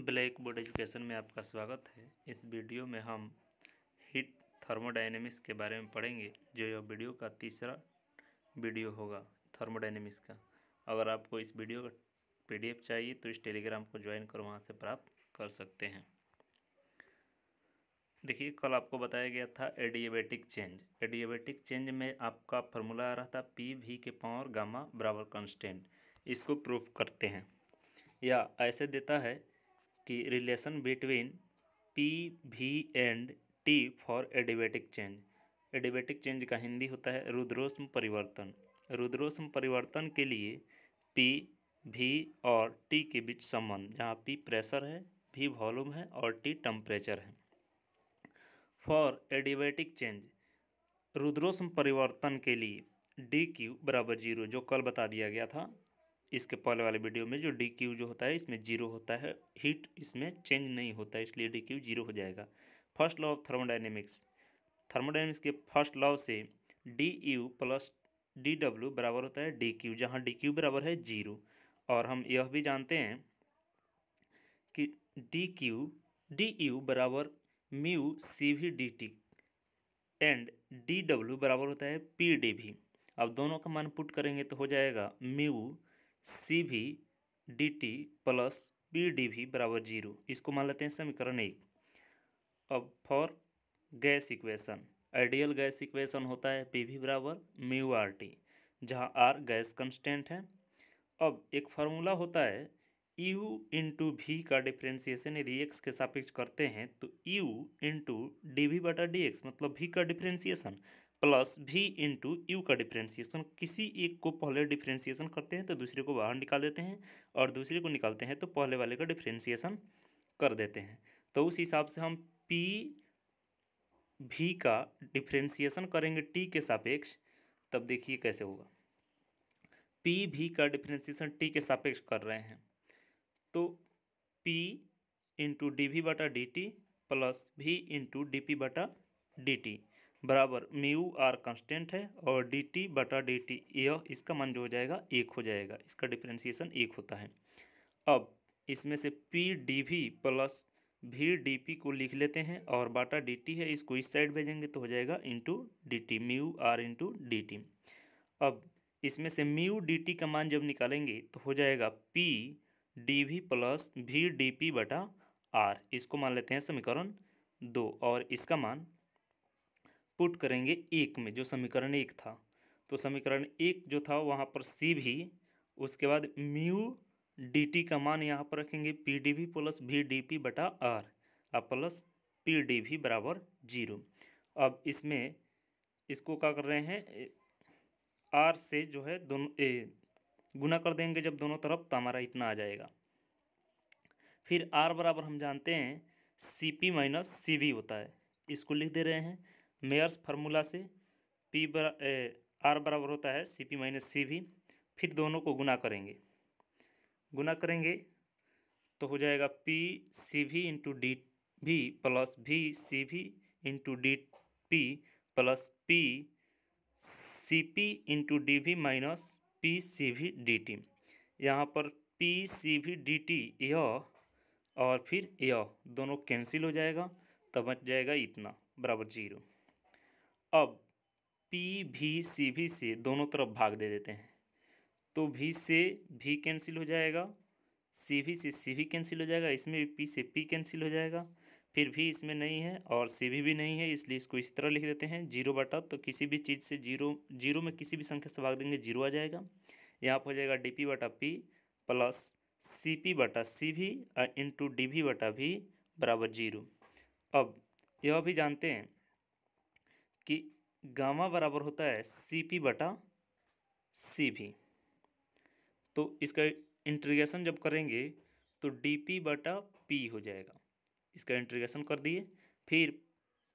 black board education में आपका स्वागत है इस वीडियो में हम हीट थर्मोडाइनेमिक्स के बारे में पढ़ेंगे जो यह वीडियो का तीसरा वीडियो होगा थर्मोडाइनेमिक्स का अगर आपको इस वीडियो का पीडीएफ चाहिए तो इस टेलीग्राम को ज्वाइन कर वहाँ से प्राप्त कर सकते हैं देखिए कल आपको बताया गया था एडिएबेटिक चेंज एडियोबेटिक चेंज में आपका फार्मूला आ रहा था पी वी के पावर गामा बराबर कंस्टेंट इसको प्रूफ करते हैं या ऐसे देता है कि relation between P V and T for adiabatic change adiabatic change का हिंदी होता है रुद्रोष्म परिवर्तन रुद्रोष्म परिवर्तन के लिए पी भी और टी के बीच संबंध जहाँ पी प्रेशर है भी वॉल्यूम है और टी टम्परेचर है फॉर एडिबेटिक चेंज रुद्रोष्म परिवर्तन के लिए डी क्यू बराबर जीरो जो कल बता दिया गया था इसके पहले वाले वीडियो में जो डी क्यू जो होता है इसमें जीरो होता है हीट इसमें चेंज नहीं होता है इसलिए डी क्यू जीरो हो जाएगा first law of thermodynamics thermodynamics के फर्स्ट लॉ से D U plus D W बराबर होता है डी क्यू जहाँ डी क्यू बराबर है जीरो और हम यह भी जानते हैं कि डी क्यू डी यू बराबर mu C V D T and D W बराबर होता है पी डी भी अब दोनों का मान पुट करेंगे तो हो जाएगा mu C V D T plus P D V बराबर जीरो इसको मान लेते हैं समीकरण एक अब for gas equation ideal gas equation होता है पी भी बराबर म्यू आर टी जहाँ आर गैस कंस्टेंट है अब एक फार्मूला होता है यू इंटू भी का डिफ्रेंसिएशन यदि एक्स के सापेक्ष करते हैं तो यू इंटू डी वी बटा डी एक्स मतलब भी का differentiation plus V into U का डिफ्रेंसिएशन किसी एक को पहले डिफ्रेंसिएशन करते हैं तो दूसरे को बाहर निकाल देते हैं और दूसरे को निकालते हैं तो पहले वाले का डिफ्रेंसिएशन कर देते हैं तो उस हिसाब से हम पी भी का डिफ्रेंसिएशन करेंगे टी के सापेक्ष तब देखिए कैसे होगा पी भी का डिफ्रेंसिएशन टी के सापेक्ष कर रहे हैं तो पी इंटू डी भी बटा D T plus V into D P बटा डी टी बराबर म्यू आर कांस्टेंट है और डी टी बटा डी टी यह इसका मान जो हो जाएगा एक हो जाएगा इसका डिफ्रेंसिएशन एक होता है अब इसमें से P D V plus V D P को लिख लेते हैं और बाटा डी टी है इसको इस साइड भेजेंगे तो हो जाएगा into D T mu R into D T अब इसमें से म्यू डी टी का मान जब निकालेंगे तो हो जाएगा P D V plus V D P बटा आर इसको मान लेते हैं समीकरण दो और इसका मान पुट करेंगे एक में जो समीकरण एक था तो समीकरण एक जो था वहाँ पर सी भी उसके बाद म्यू डी टी का मान यहाँ पर रखेंगे P D V plus V D P बटा आर अब प्लस पी डी भी बराबर जीरो अब इसमें इसको क्या कर रहे हैं आर से जो है दोनों ए गुना कर देंगे जब दोनों तरफ तो हमारा इतना आ जाएगा फिर आर बराबर हम जानते हैं C P minus C V होता है इसको लिख दे रहे हैं मेयर्स फार्मूला से पी बर, ए, आर बराबर होता है सी पी माइनस सी भी फिर दोनों को गुना करेंगे गुना करेंगे तो हो जाएगा P C V into D V plus V C V into D P plus P C P into D V minus P C V D T यहाँ पर P C V D T यह और फिर यह दोनों cancel हो जाएगा तब बच जाएगा इतना बराबर जीरो अब पी भी सी भी से दोनों तरफ भाग दे देते हैं तो भी से भी कैंसिल हो जाएगा सी भी से सी भी कैंसिल हो जाएगा इसमें भी पी से पी कैंसिल हो जाएगा फिर भी इसमें नहीं है और सी भी भी नहीं है इसलिए इसको इस तरह लिख देते हैं जीरो बटा तो किसी भी चीज़ से जीरो जीरो में किसी भी संख्या से भाग देंगे जीरो आ जाएगा यहाँ पर हो जाएगा डी पी बटा पी प्लस सी पी बटा C V into D V बटा भी बराबर जीरो अब यह भी जानते हैं कि गामा बराबर होता है सी पी बटा सी भी तो इसका इंट्रीगेशन जब करेंगे तो डी पी बटा पी हो जाएगा इसका इंट्रीगेशन कर दिए फिर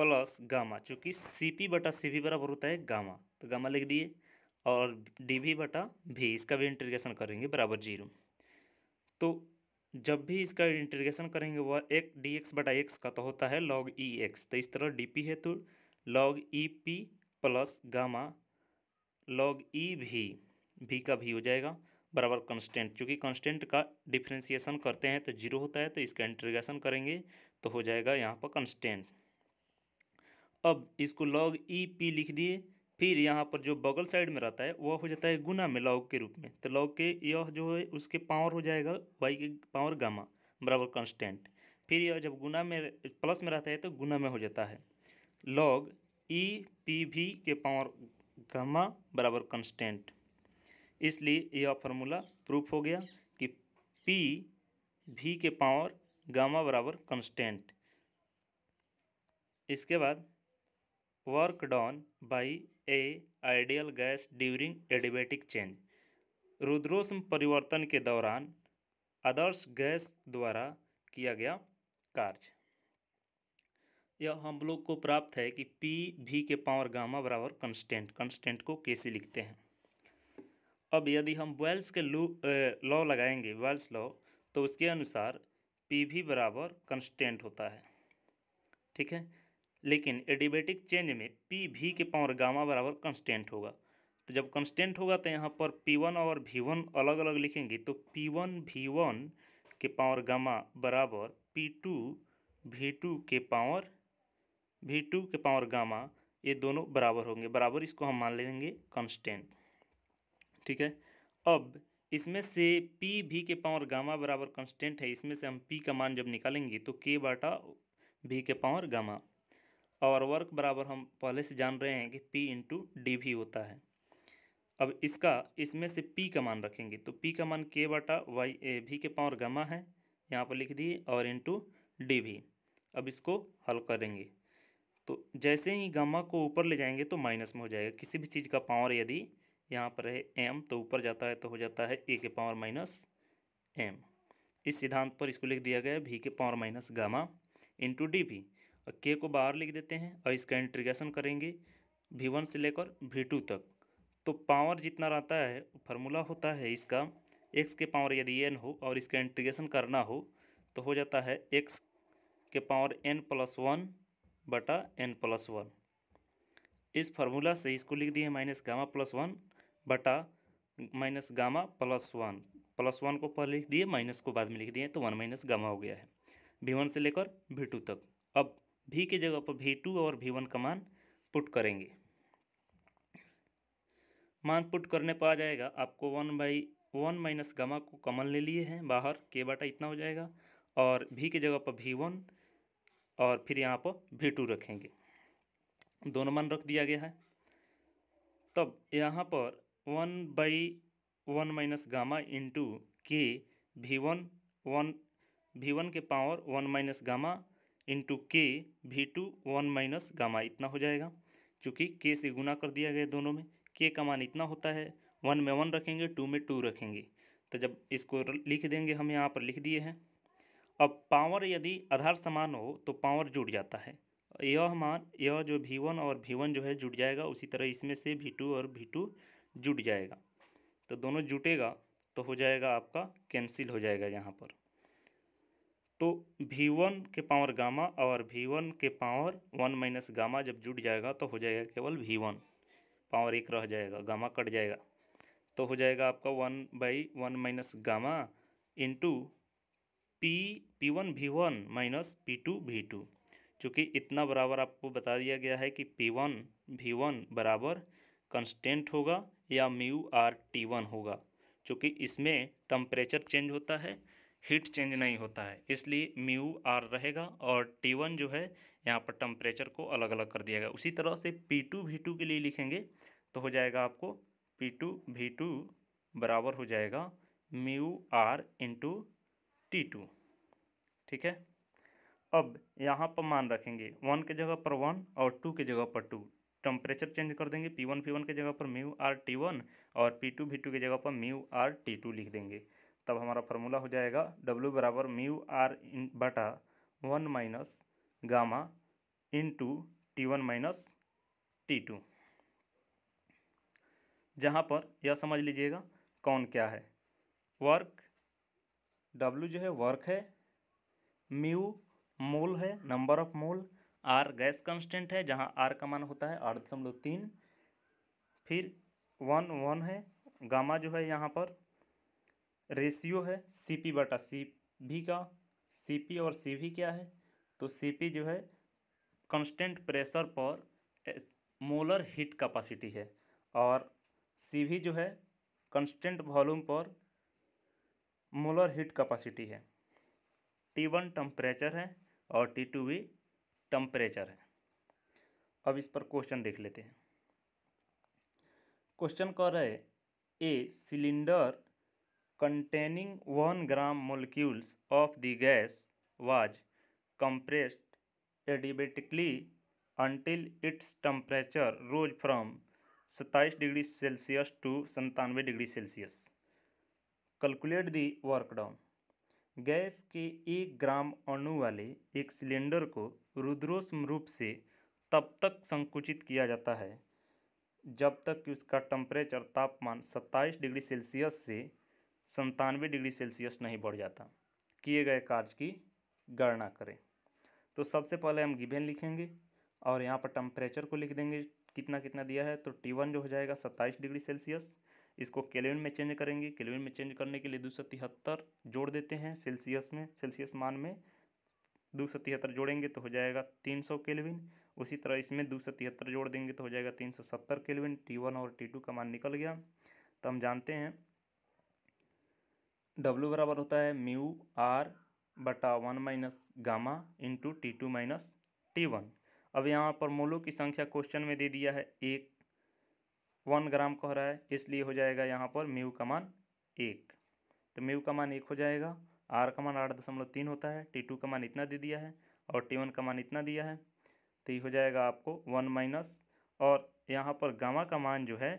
प्लस गामा चूँकि सी पी बटा सी भी बराबर होता है गामा तो गामा लिख दिए और डी भी बटा भी इसका भी इंट्रीगेशन करेंगे बराबर जीरो तो जब भी इसका इंट्रीगेशन करेंगे वह एक डी एक्स बटा एक्स का तो होता है लॉग ई एक्स तो इस तरह डी पी है तो log E P plus gamma log E V भी का भी हो जाएगा बराबर कांस्टेंट चूँकि कांस्टेंट का डिफ्रेंसिएशन करते हैं तो जीरो होता है तो इसका इंटरग्रेशन करेंगे तो हो जाएगा यहाँ पर कांस्टेंट अब इसको लॉग ई पी लिख दिए फिर यहाँ पर जो बगल साइड में रहता है वह हो जाता है गुना में लॉग के रूप में तो लॉग के यह जो है उसके पावर हो जाएगा वाई के पावर गामा बराबर कांस्टेंट फिर यह जब गुना में प्लस में रहता है तो गुना में हो जाता है लॉग ई पी वी के पावर गमा बराबर कंस्टेंट इसलिए यह फार्मूला प्रूफ हो गया कि पी वी के पावर गामा बराबर कंस्टेंट इसके बाद work done by a ideal gas during adiabatic change रुद्रोष्म परिवर्तन के दौरान आदर्श गैस द्वारा किया गया कार्य यह हम लोग को प्राप्त है कि पी भी के पावर गामा बराबर कंस्टेंट कंस्टेंट को कैसे लिखते हैं अब यदि हम वेल्स के लू लॉ लगाएंगे वेल्स लॉ तो उसके अनुसार पी भी बराबर कंस्टेंट होता है ठीक है लेकिन एडिबेटिक चेंज में पी भी के पावर गामा बराबर कंस्टेंट होगा तो जब कंस्टेंट होगा तो यहाँ पर पी वन और भी वन अलग अलग लिखेंगे तो पी वन भी वन के पावर गामा बराबर पी टू भी टू के पावर वी टू के पावर गामा ये दोनों बराबर होंगे बराबर इसको हम मान लेंगे कॉन्स्टेंट ठीक है अब इसमें से पी भी के पावर गामा बराबर कॉन्स्टेंट है इसमें से हम पी का मान जब निकालेंगे तो के बाटा भी के पावर गामा और वर्क बराबर हम पहले से जान रहे हैं कि पी इंटू डी भी होता है अब इसका इसमें से पी का मान रखेंगे तो पी का मान के बाटा वाई ए भी के पावर गामा है यहाँ पर लिख दिए और इंटू डी भी अब इसको हल करेंगे तो जैसे ही गामा को ऊपर ले जाएंगे तो माइनस में हो जाएगा किसी भी चीज़ का पावर यदि यहाँ पर है एम तो ऊपर जाता है तो हो जाता है ए के पावर माइनस एम इस सिद्धांत पर इसको लिख दिया गया है भी के power minus gamma into D V और के को बाहर लिख देते हैं और इसका इंट्रीगेशन करेंगे भी वन से लेकर भी टू तक तो पावर जितना रहता है फार्मूला होता है इसका एक्स के पावर यदि एन हो और इसका इंट्रीगेशन करना हो तो हो जाता है एक्स के पावर एन प्लस वन बटा एन प्लस वन इस फार्मूला से इसको लिख दिए माइनस गामा प्लस वन बटा minus gamma plus one plus one को पहले लिख दिए माइनस को बाद में लिख दिए तो वन माइनस गामा हो गया है भी वन से लेकर भी टू तक अब भी के जगह पर भी टू और भी वन का मान पुट करेंगे मान पुट करने पर आ जाएगा आपको one by one minus gamma को कमन ले लिए हैं बाहर के बाटा इतना हो जाएगा और भी की जगह पर भी वन और फिर यहाँ पर भी टू रखेंगे दोनों मान रख दिया गया है तब यहाँ पर one by one minus gamma into के V one one V one के power one minus gamma into के V to one minus gamma इतना हो जाएगा चूँकि के से गुना कर दिया गया दोनों में के का मान इतना होता है वन में वन रखेंगे टू में टू रखेंगे तो जब इसको लिख देंगे हम यहाँ पर लिख दिए हैं अब पावर यदि आधार समान हो तो पावर जुड़ जाता है यह मान यह जो भी वन और भी वन जो है जुड़ जाएगा उसी तरह इसमें से भी टू और भी टू जुट जाएगा तो दोनों जुटेगा तो हो जाएगा आपका कैंसिल हो जाएगा यहाँ पर तो भी वन के पावर गामा और भी वन के पावर वन माइनस गामा जब जुट जाएगा तो हो जाएगा केवल भी वन पावर एक रह जाएगा गामा कट जाएगा तो हो जाएगा आपका one by one minus gamma into P P one V one minus P two V two चूँकि इतना बराबर आपको बता दिया गया है कि पी वन भी वन बराबर कंस्टेंट होगा या म्यू आर टी वन होगा चूँकि इसमें टम्परेचर चेंज होता है हीट चेंज नहीं होता है इसलिए म्यू आर रहेगा और टी वन जो है यहाँ पर टम्परेचर को अलग अलग कर दिया गया उसी तरह से पी टू भी टू के लिए लिखेंगे तो हो जाएगा आपको पी टू भी टू बराबर हो जाएगा mu R into T two ठीक है अब यहाँ पर मान रखेंगे वन के जगह पर वन और टू के जगह पर टू टेम्परेचर चेंज कर देंगे पी वन पी वन के जगह पर म्यू आर टी वन और पी टू वी टू के जगह पर म्यू आर टी टू लिख देंगे तब हमारा फार्मूला हो जाएगा डब्ल्यू बराबर म्यू आर इन बटा one minus gamma into T one minus T two जहाँ पर यह समझ लीजिएगा कौन क्या है वर्क डब्ल्यू जो है वर्क है म्यू मोल है number of mole R gas constant है जहाँ आर का मान होता है आठ दशमलव तीन फिर वन वन है गामा जो है यहाँ पर रेशियो है सी पी बटा सी भी का सी पी और सी भी क्या है तो सी पी जो है कंस्टेंट प्रेशर पर मोलर हीट कैपेसिटी है और सी भी जो है कंस्टेंट वॉल्यूम पर मोलर हीट कैपेसिटी है टी वन टम्परेचर है और टी टू भी टम्परेचर है अब इस पर क्वेश्चन देख लेते हैं क्वेश्चन कह रहे a cylinder containing one gram molecules of the gas was compressed adiabatically until its temperature rose from सत्ताईस डिग्री सेल्सियस टू संतानवे degree Celsius calculate the work done gas के एक ग्राम अणु वाले एक सिलेंडर को रुद्रोष्म रूप से तब तक संकुचित किया जाता है जब तक कि उसका टम्परेचर तापमान 27 डिग्री सेल्सियस से संतानवे डिग्री सेल्सियस नहीं बढ़ जाता किए गए कार्य की गणना करें तो सबसे पहले हम गिवेन लिखेंगे और यहाँ पर टम्परेचर को लिख देंगे कितना कितना दिया है तो टी वन जो हो जाएगा सत्ताईस डिग्री सेल्सियस इसको केलविन में चेंज करेंगे केलविन में चेंज करने के लिए दो सौ तिहत्तर जोड़ देते हैं सेल्सियस में सेल्सियस मान में दो सौ तिहत्तर जोड़ेंगे तो हो जाएगा तीन सौ केलविन उसी तरह इसमें दो सौ तिहत्तर जोड़ देंगे तो हो जाएगा तीन सौ सत्तर केलविन टी वन और टी टू का मान निकल गया तो हम जानते हैं डब्ल्यू बराबर होता है म्यू आर बटा one minus gamma into T two minus T one अब यहाँ पर मोलों की संख्या क्वेश्चन में दे दिया है एक वन ग्राम का हो रहा है इसलिए हो जाएगा यहाँ पर म्यू का मान एक तो म्यू का मान एक हो जाएगा आर का मान आठ दशमलव तीन होता है टी टू का मान इतना दे दिया है और टी वन का मान इतना दिया है तो ये हो जाएगा आपको वन माइनस और यहाँ पर गामा का मान जो है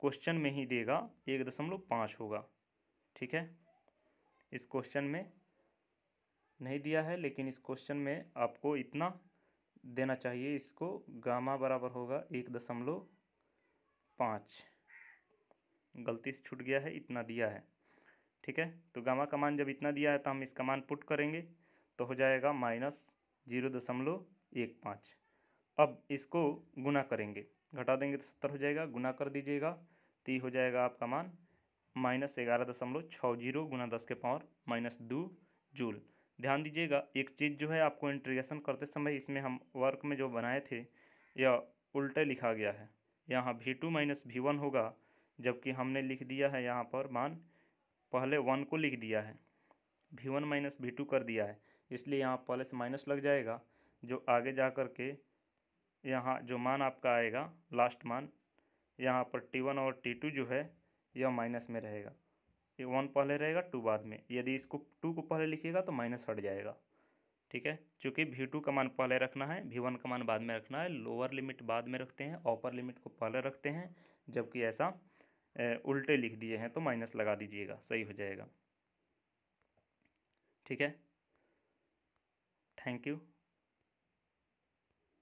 क्वेश्चन में ही देगा एक दशमलव पाँच होगा ठीक है इस क्वेश्चन में नहीं दिया है लेकिन इस क्वेश्चन में आपको इतना देना चाहिए इसको गामा बराबर होगा एक दशमलव पाँच गलती से छूट गया है इतना दिया है ठीक है तो गामा का मान जब इतना दिया है तो हम इसका मान पुट करेंगे तो हो जाएगा माइनस जीरो दशमलव एक पाँच अब इसको गुना करेंगे घटा देंगे तो सत्तर हो जाएगा गुना कर दीजिएगा तो ये हो जाएगा आपका मान माइनस ग्यारह दशमलव छः जीरो गुना दस के पावर माइनस दो जूल ध्यान दीजिएगा एक चीज़ जो है आपको इंट्रीगेशन करते समय इसमें हम वर्क में जो बनाए थे यह उल्टे लिखा गया है यहाँ भी टू माइनस भी वन होगा जबकि हमने लिख दिया है यहाँ पर मान पहले वन को लिख दिया है भी वन माइनस भी टू कर दिया है इसलिए यहाँ पहले से माइनस लग जाएगा जो आगे जा कर के यहाँ जो मान आपका आएगा लास्ट मान यहाँ पर टी वन और टी टू जो है यह माइनस में रहेगा ये वन पहले रहेगा टू बाद में यदि इसको टू को पहले लिखिएगा तो माइनस हट जाएगा ठीक है चूँकि वी टू का मान पहले रखना है वी वन का मान बाद में रखना है लोअर लिमिट बाद में रखते हैं अपर लिमिट को पहले रखते हैं जबकि ऐसा उल्टे लिख दिए हैं तो माइनस लगा दीजिएगा सही हो जाएगा ठीक है थैंक यू